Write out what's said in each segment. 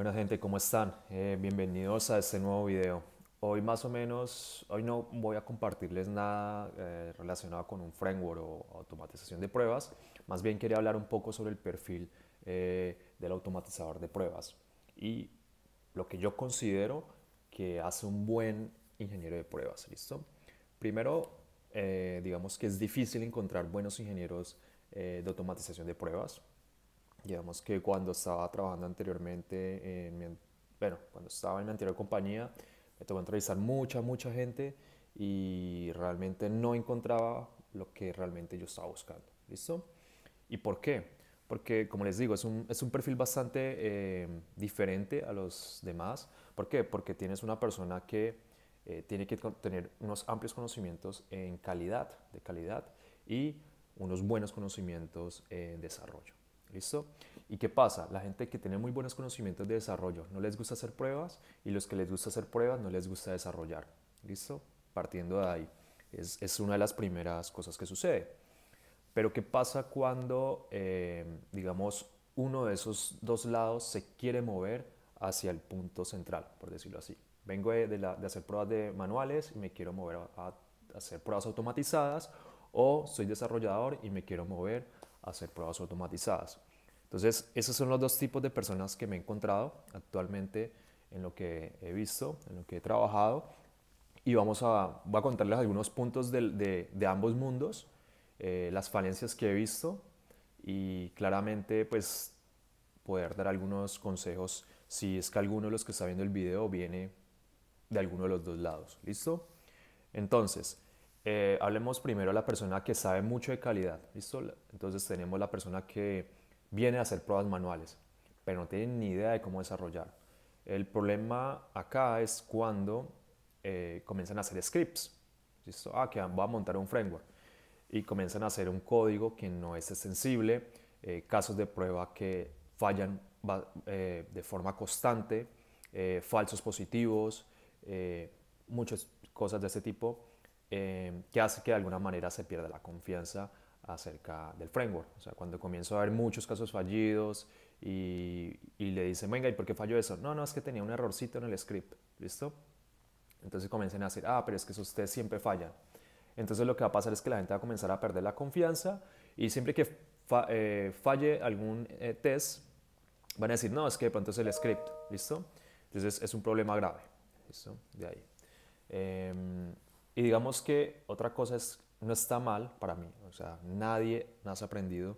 Buena gente, ¿cómo están? Eh, bienvenidos a este nuevo video. Hoy más o menos, hoy no voy a compartirles nada eh, relacionado con un framework o automatización de pruebas. Más bien quería hablar un poco sobre el perfil eh, del automatizador de pruebas y lo que yo considero que hace un buen ingeniero de pruebas, ¿listo? Primero, digamos que es difícil encontrar buenos ingenieros de automatización de pruebas Digamos que cuando estaba trabajando anteriormente, bueno, cuando estaba en mi anterior compañía, me tocó entrevistar mucha, mucha gente y realmente no encontraba lo que realmente yo estaba buscando. ¿Listo? ¿Y por qué? Porque, como les digo, es un, es un perfil bastante em, diferente a los demás. ¿Por qué? Porque tienes una persona que eh, tiene que tener unos amplios conocimientos en calidad, de calidad, y unos buenos conocimientos en desarrollo. ¿Listo? ¿Y qué pasa? La gente que tiene muy buenos conocimientos de desarrollo no les gusta hacer pruebas y los que les gusta hacer pruebas no les gusta desarrollar. ¿Listo? Partiendo de ahí. Es, una de las primeras cosas que sucede. Pero ¿qué pasa cuando, eh, digamos, uno de esos dos lados se quiere mover hacia el punto central, por decirlo así? Vengo de, hacer pruebas de manuales y me quiero mover a hacer pruebas automatizadas o soy desarrollador y me quiero mover hacer pruebas automatizadas. Entonces, esos son los dos tipos de personas que me he encontrado actualmente en lo que he visto, en lo que he trabajado. Y vamos a, voy a contarles algunos puntos de, de, ambos mundos, eh, las falencias que he visto y claramente pues poder dar algunos consejos si es que alguno de los que está viendo el video viene de alguno de los dos lados. ¿Listo? Entonces, eh, hablemos primero de la persona que sabe mucho de calidad, ¿listo? Entonces tenemos la persona que viene a hacer pruebas manuales, pero no tiene ni idea de cómo desarrollar. El problema acá es cuando eh, comienzan a hacer scripts, Ah, que va a montar un framework y comienzan a hacer un código que no es sensible, eh, casos de prueba que fallan de forma constante, falsos positivos, muchas cosas de ese tipo eh, que hace que de alguna manera se pierda la confianza acerca del framework. O sea, cuando comienzo a ver muchos casos fallidos y, le dicen, venga, ¿y por qué falló eso? No, no, es que tenía un errorcito en el script, ¿listo? Entonces comienzan a decir, ah, pero es que esos tests siempre fallan. Entonces lo que va a pasar es que la gente va a comenzar a perder la confianza y siempre que eh, falle algún eh, test, van a decir, no, es que de pronto es el script, ¿listo? Entonces es un problema grave, ¿listo? De ahí. Eh, y digamos que otra cosa es, no está mal para mí, o sea, nadie nace aprendido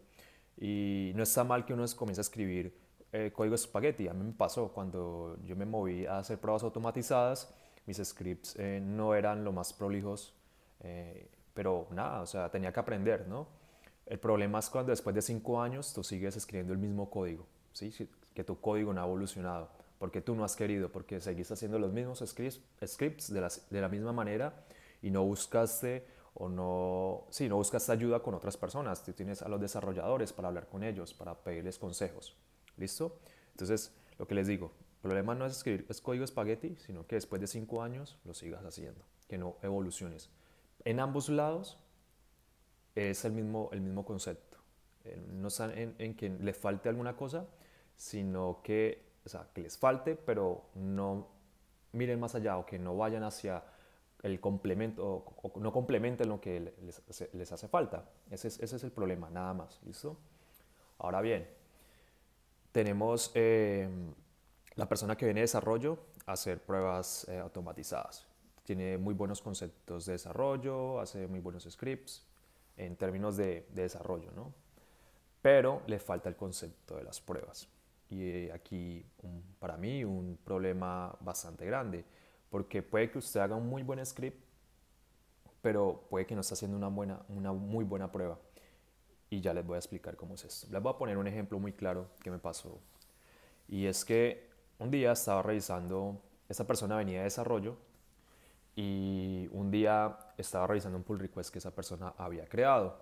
y no está mal que uno comience a escribir eh, código espagueti. A mí me pasó cuando yo me moví a hacer pruebas automatizadas, mis scripts eh, no eran lo más prolijos, eh, pero nada, o sea, tenía que aprender, ¿no? El problema es cuando después de cinco años tú sigues escribiendo el mismo código, ¿sí? que tu código no ha evolucionado, porque tú no has querido, porque seguís haciendo los mismos scripts, scripts de, de la misma manera y no buscaste o no, sí, no ayuda con otras personas, tú tienes a los desarrolladores para hablar con ellos, para pedirles consejos. ¿Listo? Entonces, lo que les digo, el problema no es escribir es código espagueti, sino que después de cinco años lo sigas haciendo, que no evoluciones. En ambos lados es el mismo, el mismo concepto. Eh, no están en, que les falte alguna cosa, sino que, sea, que les falte, pero no miren más allá o que no vayan hacia el complemento, o, no complementen lo que les, hace falta. Ese es, el problema, nada más, ¿listo? Ahora bien, tenemos em, la persona que viene de desarrollo a hacer pruebas eh, automatizadas. Tiene muy buenos conceptos de desarrollo, hace muy buenos scripts en términos de, desarrollo, ¿no? Pero le falta el concepto de las pruebas. Y eh, aquí, para mí, un problema bastante grande porque puede que usted haga un muy buen script, pero puede que no esté haciendo una, buena, una muy buena prueba. Y ya les voy a explicar cómo es esto. Les voy a poner un ejemplo muy claro que me pasó. Y es que un día estaba revisando, esa persona venía de desarrollo y un día estaba revisando un pull request que esa persona había creado.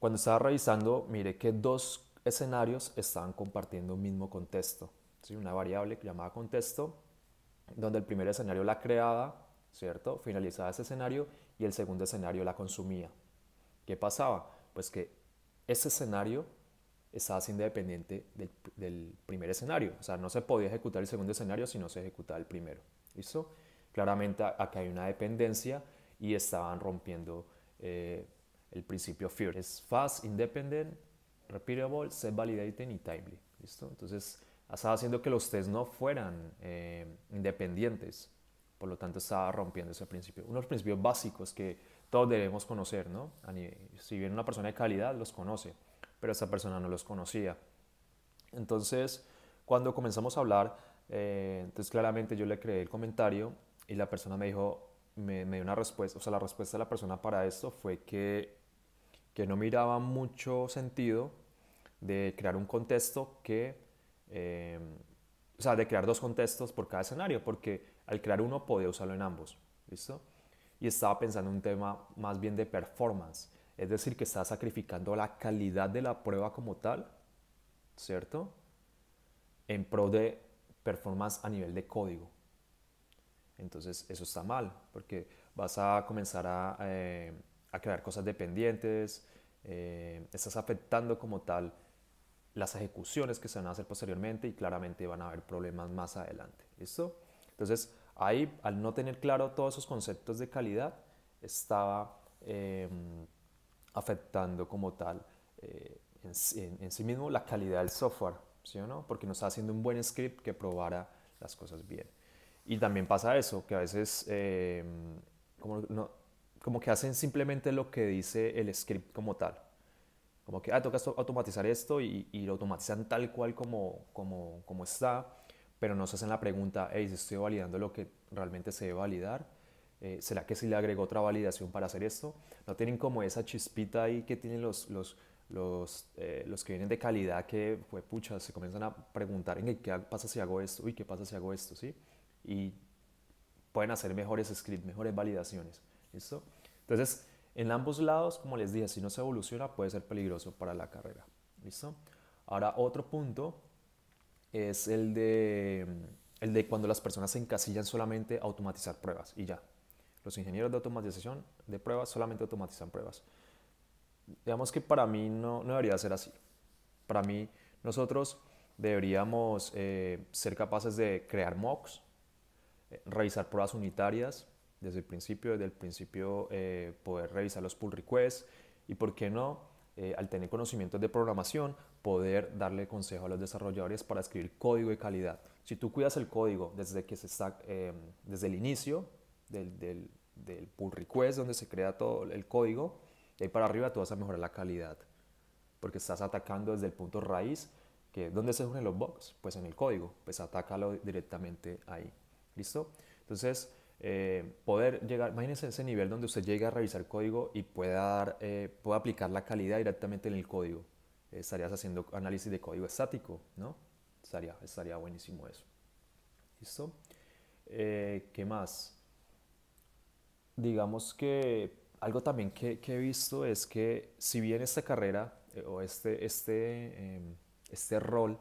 Cuando estaba revisando, miré que dos escenarios estaban compartiendo un mismo contexto. ¿sí? Una variable llamada contexto donde el primer escenario la creaba, ¿cierto? Finalizaba ese escenario y el segundo escenario la consumía. ¿Qué pasaba? Pues que ese escenario estaba independiente dependiente del, primer escenario. O sea, no se podía ejecutar el segundo escenario si no se ejecutaba el primero. ¿Listo? Claramente acá hay una dependencia y estaban rompiendo eh, el principio FIR. Es fast, independent, repeatable, set validating y timely. ¿Listo? Entonces, estaba haciendo que los test no fueran eh, independientes. Por lo tanto, estaba rompiendo ese principio. Unos principios básicos que todos debemos conocer, ¿no? Si bien una persona de calidad los conoce, pero esa persona no los conocía. Entonces, cuando comenzamos a hablar, eh, entonces claramente yo le creé el comentario y la persona me dijo, me, me, dio una respuesta, o sea, la respuesta de la persona para esto fue que, que no miraba mucho sentido de crear un contexto que Em, o sea, de crear dos contextos por cada escenario, porque al crear uno podía usarlo en ambos, ¿listo? Y estaba pensando un tema más bien de performance, es decir, que estaba sacrificando la calidad de la prueba como tal, ¿cierto? En pro de performance a nivel de código. Entonces eso está mal, porque vas a comenzar a, eh, crear cosas dependientes, eh, estás afectando como tal las ejecuciones que se van a hacer posteriormente y claramente van a haber problemas más adelante. ¿Listo? Entonces, ahí, al no tener claro todos esos conceptos de calidad, estaba em, afectando como tal eh, en, sí mismo la calidad del software, ¿sí o no? Porque no estaba haciendo un buen script que probara las cosas bien. Y también pasa eso, que a veces em, como que hacen simplemente lo que dice el script como tal como que, ah, toca automatizar esto y, lo automatizan tal cual como, como, como está, pero no se hacen la pregunta, hey, si estoy validando lo que realmente se debe validar, eh, ¿será que si le agrego otra validación para hacer esto? No tienen como esa chispita ahí que tienen los, los, los, eh, los que vienen de calidad que, pues, pucha, se comienzan a preguntar, ¿qué pasa si hago esto? Uy, ¿qué pasa si hago esto? ¿Sí? Y pueden hacer mejores scripts, mejores validaciones. ¿Listo? Entonces, en ambos lados, como les dije, si no se evoluciona puede ser peligroso para la carrera. ¿Listo? Ahora otro punto es el de, el de cuando las personas se encasillan solamente a automatizar pruebas y ya. Los ingenieros de automatización de pruebas solamente automatizan pruebas. Digamos que para mí no, debería ser así. Para mí nosotros deberíamos eh, ser capaces de crear mocks, eh, revisar pruebas unitarias, desde el principio, desde el principio eh, poder revisar los pull requests y, ¿por qué no? Eh, al tener conocimientos de programación, poder darle consejo a los desarrolladores para escribir código de calidad. Si tú cuidas el código desde, que se está, em, desde el inicio del, del, pull request, donde se crea todo el código, de ahí para arriba tú vas a mejorar la calidad, porque estás atacando desde el punto raíz, que ¿dónde se unen los bugs? Pues en el código, pues atácalo directamente ahí. ¿Listo? Entonces, eh, poder llegar, imagínense ese nivel donde usted llega a revisar código y pueda, dar, eh, aplicar la calidad directamente en el código. estarías haciendo análisis de código estático, ¿no? Estaría, buenísimo eso. ¿Listo? Eh, ¿Qué más? Digamos que algo también que, he visto es que si bien esta carrera o este, este, em, este, rol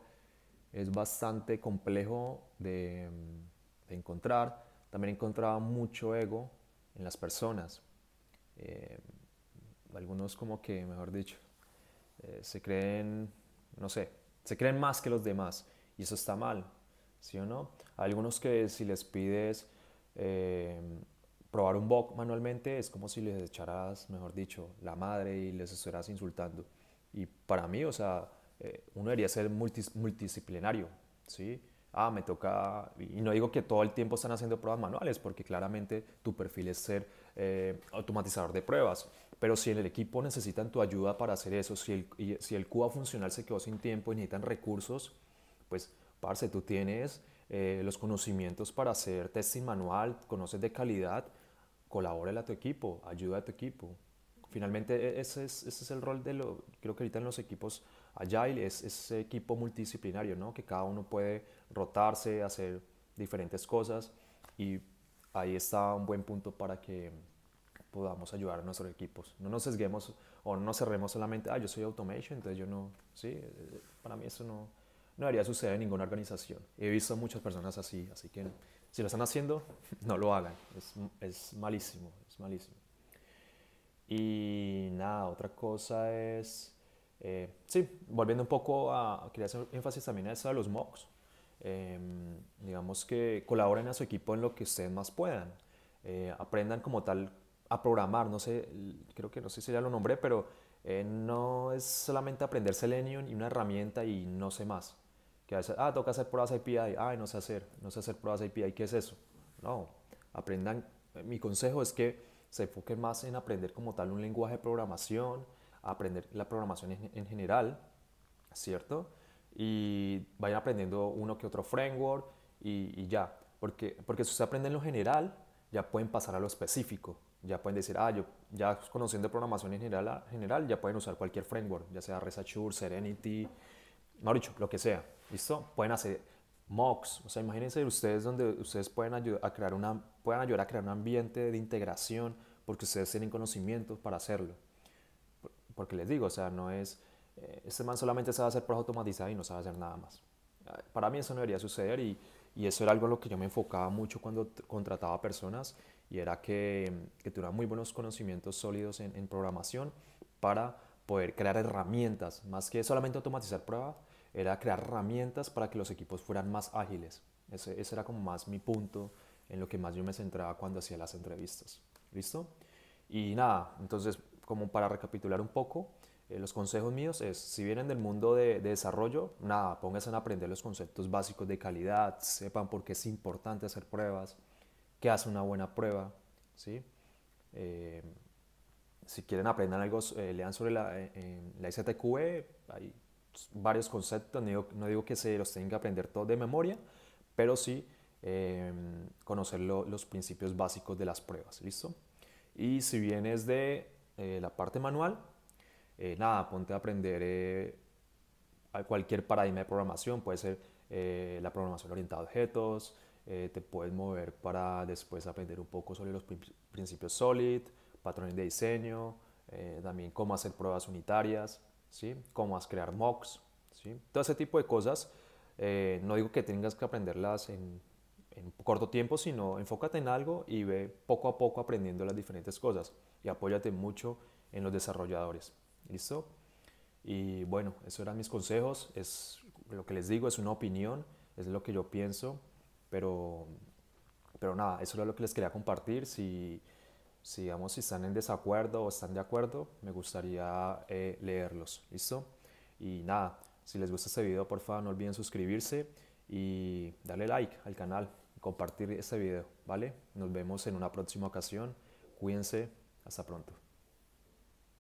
es bastante complejo de em, encontrar, también encontraba mucho ego en las personas. Eh, algunos como que, mejor dicho, eh, se creen, no sé, se creen más que los demás y eso está mal, ¿sí o no? Algunos que si les pides eh, probar un bok manualmente es como si les echaras, mejor dicho, la madre y les estuvieras insultando. Y para mí, o sea, uno debería ser multidisciplinario, ¿sí? ah, me toca, y no digo que todo el tiempo están haciendo pruebas manuales, porque claramente tu perfil es ser eh, automatizador de pruebas, pero si en el equipo necesitan tu ayuda para hacer eso, si el, si el funcional se quedó sin tiempo y necesitan recursos, pues, parce, tú tienes eh, los conocimientos para hacer testing manual, conoces de calidad, colabora a tu equipo, ayuda a tu equipo. Finalmente, e, ese es, ese es el rol de lo, creo que ahorita en los equipos Agile es ese equipo multidisciplinario, ¿no? que cada uno puede rotarse, hacer diferentes cosas y ahí está un buen punto para que podamos ayudar a nuestros equipos. No nos sesguemos o no nos cerremos solamente, ah, yo soy automation, entonces yo no, sí, eh, para mí eso no, no debería suceder en ninguna organización. He visto muchas personas así, así que si lo están haciendo, no lo hagan, es, es malísimo, es malísimo. Y nada, otra cosa es eh, sí, volviendo un poco a, quería hacer énfasis también a eso de los mocks. Em, digamos que colaboren a su equipo en lo que ustedes más puedan. Eh, aprendan como tal a programar, no sé, creo que no sé si ya lo nombré, pero eh, no es solamente aprender Selenium y una herramienta y no sé más. Que a veces, ah, toca hacer pruebas API, ay, no sé hacer, no sé hacer pruebas API, ¿qué es eso? No, aprendan, mi consejo es que se enfoquen más en aprender como tal un lenguaje de programación, aprender la programación en, general, ¿cierto? Y vayan aprendiendo uno que otro framework y, ya. Porque, porque si ustedes aprenden lo general, ya pueden pasar a lo específico. Ya pueden decir, ah, yo ya conociendo programación en general, general ya pueden usar cualquier framework, ya sea Resachure, Serenity, no lo que sea. ¿Listo? Pueden hacer mocks, o sea, imagínense ustedes donde ustedes pueden ayudar a crear una, pueden ayudar a crear un ambiente de integración porque ustedes tienen conocimientos para hacerlo porque les digo, o sea, no es, eh, este man solamente sabe hacer pruebas automatizadas y no sabe hacer nada más. Para mí eso no debería suceder y, y eso era algo en lo que yo me enfocaba mucho cuando contrataba personas y era que, que muy buenos conocimientos sólidos en, en, programación para poder crear herramientas, más que solamente automatizar pruebas, era crear herramientas para que los equipos fueran más ágiles. Ese, ese era como más mi punto en lo que más yo me centraba cuando hacía las entrevistas. ¿Listo? Y nada, entonces como para recapitular un poco, eh, los consejos míos es, si vienen del mundo de, desarrollo, nada, pónganse a aprender los conceptos básicos de calidad, sepan por qué es importante hacer pruebas, qué hace una buena prueba, ¿sí? Eh, si quieren aprendan algo, eh, lean sobre la, la e, hay varios conceptos, no digo, que se los tengan que aprender todo de memoria, pero sí em, conocer los principios básicos de las pruebas, ¿listo? Y si vienes de eh, la parte manual, eh, nada, ponte a aprender eh, cualquier paradigma de programación, puede ser la programación orientada a objetos, te puedes mover para después aprender un poco sobre los principios SOLID, patrones de diseño, también cómo hacer pruebas unitarias, ¿sí? cómo crear mocks, ¿sí? todo ese tipo de cosas. no digo que tengas que aprenderlas en en corto tiempo, sino enfócate en algo y ve poco a poco aprendiendo las diferentes cosas y apóyate mucho en los desarrolladores. ¿Listo? Y bueno, esos eran mis consejos. Es lo que les digo, es una opinión, es lo que yo pienso, pero, pero nada, eso era lo que les quería compartir. Si, si, si están en desacuerdo o están de acuerdo, me gustaría eh, leerlos. ¿Listo? Y nada, si les gusta este video, por favor, no olviden suscribirse y darle like al canal, compartir este video, ¿vale? Nos vemos en una próxima ocasión. Cuídense. Hasta pronto.